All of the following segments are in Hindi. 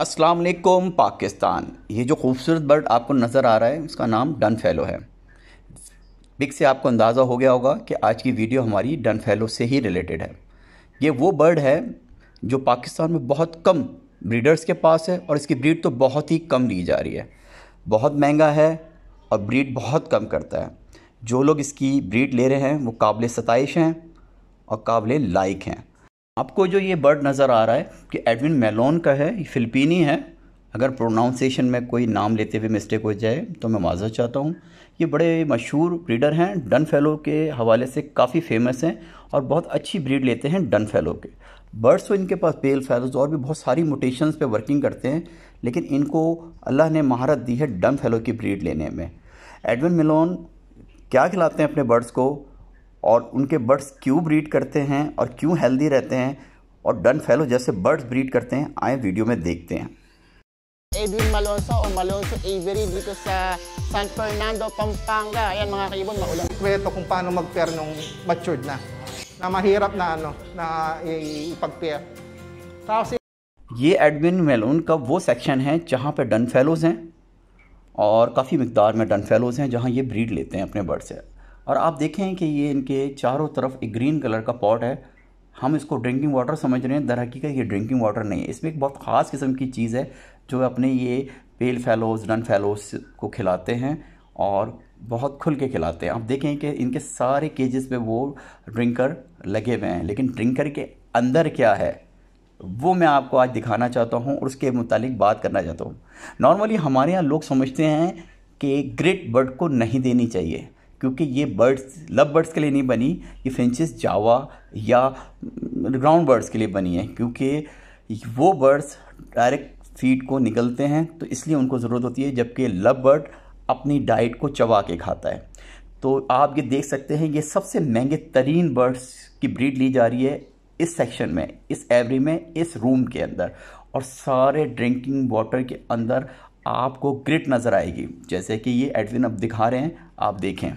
अस्सलाम वालेकुम पाकिस्तान ये जो खूबसूरत बर्ड आपको नज़र आ रहा है उसका नाम डन फैलो है पिक से आपको अंदाज़ा हो गया होगा कि आज की वीडियो हमारी डन फैलो से ही रिलेटेड है ये वो बर्ड है जो पाकिस्तान में बहुत कम ब्रीडर्स के पास है और इसकी ब्रीड तो बहुत ही कम ली जा रही है बहुत महंगा है और ब्रीड बहुत कम करता है जो लोग इसकी ब्रीड ले रहे हैं वो काबिल सतश हैं और काबिल लाइक हैं आपको जो ये बर्ड नज़र आ रहा है कि एडविन मेलोन का है ये फ़िलिपीनी है अगर प्रोनाउंसिएशन में कोई नाम लेते हुए मिस्टेक हो जाए तो मैं माजर चाहता हूँ ये बड़े मशहूर ब्रीडर हैं डन फेलो के हवाले से काफ़ी फेमस हैं और बहुत अच्छी ब्रीड लेते हैं डन फेलो के बर्ड्स तो इनके पास पेल फेलोज और भी बहुत सारी मोटेशंस पे वर्किंग करते हैं लेकिन इनको अल्लाह ने महारत दी है डन फेलो की ब्रीड लेने में एडविन मिलोन क्या खिलाते हैं अपने बर्ड्स को और उनके बर्ड्स क्यों ब्रीड करते हैं और क्यों हेल्दी रहते हैं और डन फैलो जैसे बर्ड्स ब्रीड करते हैं आए वीडियो में देखते हैं Edwin Malonzo o Malonzo Avery dito sa San Fernando, Pampanga. Ayan mga kaibon, maulan. Kwento kung paano mag-pair nung matured na. Na mahirap na ano, na ipag-pair. Tapos ये एडविन मेलोन का वो सेक्शन है जहाँ पे डन फेलोज हैं और काफ़ी मकदार में डन फेलोज हैं जहाँ ये ब्रीड लेते हैं अपने बर्ड से और आप देखें कि ये इनके चारों तरफ एक ग्रीन कलर का पॉट है हम इसको ड्रिंकिंग वाटर समझ रहे हैं दर का ये ड्रिंकिंग वाटर नहीं है इसमें एक बहुत ख़ास किस्म की चीज़ है जो अपने ये पेल फैलोज डन फैलोज को खिलाते हैं और बहुत खुल के खिलाते हैं आप देखें कि इनके सारे केजेस पे वो ड्रिंकर लगे हुए हैं लेकिन ड्रिंकर के अंदर क्या है वो मैं आपको आज दिखाना चाहता हूँ और उसके मुतालिक बात करना चाहता हूँ नॉर्मली हमारे यहाँ लोग समझते हैं कि ग्रेट बर्ड को नहीं देनी चाहिए क्योंकि ये बर्ड्स लव बर्ड्स के लिए नहीं बनी ये फिंचेस जावा या ग्राउंड बर्ड्स के लिए बनी है क्योंकि वो बर्ड्स डायरेक्ट फीड को निकलते हैं तो इसलिए उनको ज़रूरत होती है जबकि लव बर्ड अपनी डाइट को चबा के खाता है तो आप ये देख सकते हैं ये सबसे महंगे तरीन बर्ड्स की ब्रीड ली जा रही है इस सेक्शन में इस एवरी में इस रूम के अंदर और सारे ड्रिंकिंग वाटर के अंदर आपको ग्रिट नज़र आएगी जैसे कि ये एडविन अब दिखा रहे हैं आप देखें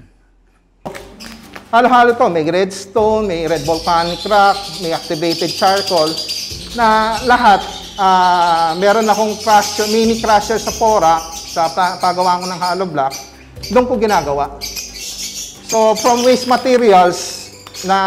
Halo-halo to, may redstone, may red volcanic rock, may activated charcoal na lahat uh, meron akong crusher, mini crusher sa Pora sa paggawa ko ng hollow block. Doon ko ginagawa. So from waste materials na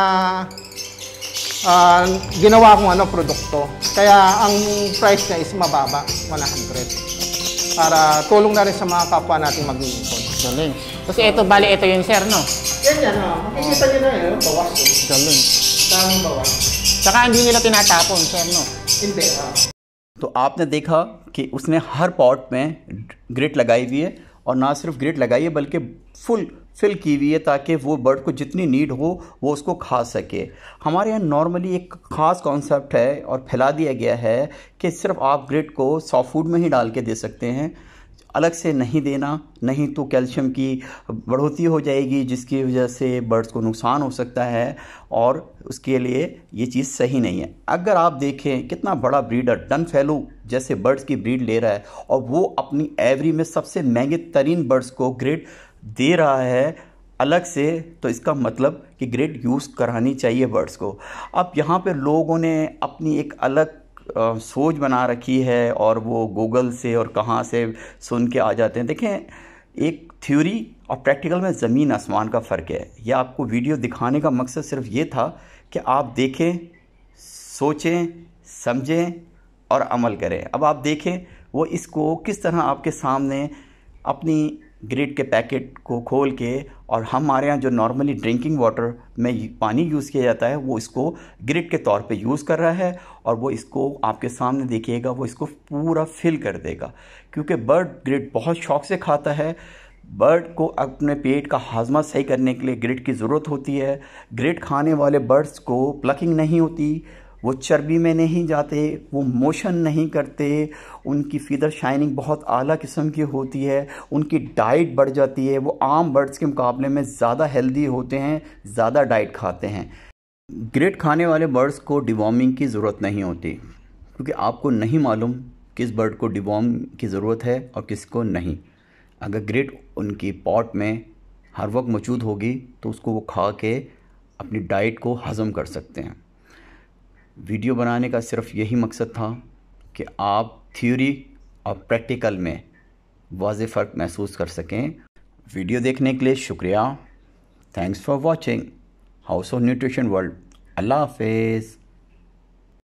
uh, ginawa kong ano produkto. Kaya ang price niya is mababa, 100. Para tulong na rin sa mga kapwa nating mag-iipon. Galing. Kasi ito, bali ito yung sir, no? Yan yan ah. Makikita nyo na yun. Eh, oh. Bawas bawas. Saka hindi nila tinatapon, no? Hindi, ha. Ah. तो आपने देखा कि उसने हर पॉट में ग्रिट लगाई हुई है और ना सिर्फ ग्रिट लगाई है बल्कि फुल फिल की हुई है ताकि वो बर्ड को जितनी नीड हो वो उसको खा सके हमारे यहाँ नॉर्मली एक ख़ास कॉन्सेप्ट है और फैला दिया गया है कि सिर्फ आप ग्रिट को सॉफ्ट फूड में ही डाल के दे सकते हैं अलग से नहीं देना नहीं तो कैल्शियम की बढ़ोतरी हो जाएगी जिसकी वजह से बर्ड्स को नुकसान हो सकता है और उसके लिए ये चीज़ सही नहीं है अगर आप देखें कितना बड़ा ब्रीडर डन फैलो जैसे बर्ड्स की ब्रीड ले रहा है और वो अपनी एवरी में सबसे महंगे तरीन बर्ड्स को ग्रेड दे रहा है अलग से तो इसका मतलब कि ग्रेड यूज़ करानी चाहिए बर्ड्स को अब यहाँ पर लोगों ने अपनी एक अलग सोच बना रखी है और वो गूगल से और कहाँ से सुन के आ जाते हैं देखें एक थ्योरी और प्रैक्टिकल में ज़मीन आसमान का फ़र्क है यह आपको वीडियो दिखाने का मकसद सिर्फ ये था कि आप देखें सोचें समझें और अमल करें अब आप देखें वो इसको किस तरह आपके सामने अपनी ग्रिड के पैकेट को खोल के और हमारे यहाँ जो नॉर्मली ड्रिंकिंग वाटर में पानी यूज़ किया जाता है वो इसको ग्रिड के तौर पे यूज़ कर रहा है और वो इसको आपके सामने देखिएगा वो इसको पूरा फिल कर देगा क्योंकि बर्ड ग्रिड बहुत शौक से खाता है बर्ड को अपने पेट का हाजमा सही करने के लिए ग्रिड की ज़रूरत होती है ग्रिड खाने वाले बर्ड्स को प्लकिंग नहीं होती वो चर्बी में नहीं जाते वो मोशन नहीं करते उनकी फीदर शाइनिंग बहुत आला किस्म की होती है उनकी डाइट बढ़ जाती है वो आम बर्ड्स के मुकाबले में ज़्यादा हेल्दी होते हैं ज़्यादा डाइट खाते हैं ग्रेट खाने वाले बर्ड्स को डिवॉर्मिंग की ज़रूरत नहीं होती क्योंकि आपको नहीं मालूम किस बर्ड को डिवॉर्म की ज़रूरत है और किस को नहीं अगर ग्रेट उनकी पॉट में हर वक्त मौजूद होगी तो उसको वो खा के अपनी डाइट को हज़म कर सकते हैं वीडियो बनाने का सिर्फ यही मकसद था कि आप थ्योरी और प्रैक्टिकल में वाज फ़र्क महसूस कर सकें वीडियो देखने के लिए शुक्रिया thanks for watching house of nutrition world अल्लाह हाफिज़